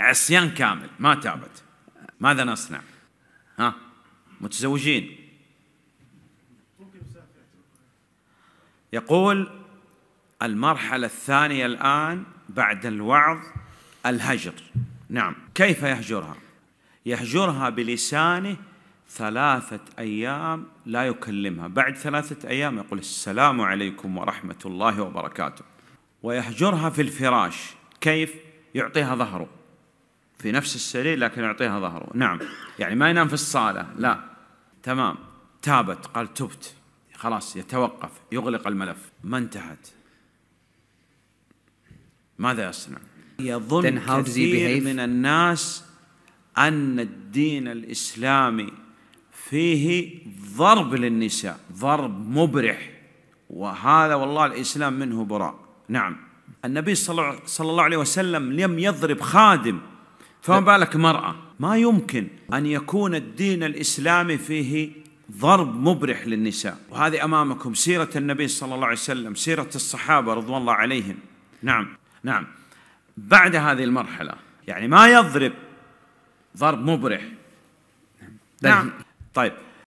عصيان كامل ما تابت ماذا نصنع ها متزوجين يقول المرحلة الثانية الآن بعد الوعظ الهجر نعم كيف يهجرها يهجرها بلسانه ثلاثة أيام لا يكلمها بعد ثلاثة أيام يقول السلام عليكم ورحمة الله وبركاته ويهجرها في الفراش كيف يعطيها ظهره في نفس السرير لكن يعطيها ظهره نعم يعني ما ينام في الصالة لا تمام تابت قال تبت خلاص يتوقف يغلق الملف ما انتهت ماذا يصنع يظن كثير من الناس أن الدين الإسلامي فيه ضرب للنساء ضرب مبرح وهذا والله الإسلام منه براء نعم النبي صلى الله عليه وسلم لم يضرب خادم فما بالك مرأة ما يمكن أن يكون الدين الإسلامي فيه ضرب مبرح للنساء وهذه أمامكم سيرة النبي صلى الله عليه وسلم سيرة الصحابة رضوان الله عليهم نعم نعم بعد هذه المرحلة يعني ما يضرب ضرب مبرح نعم, نعم. طيب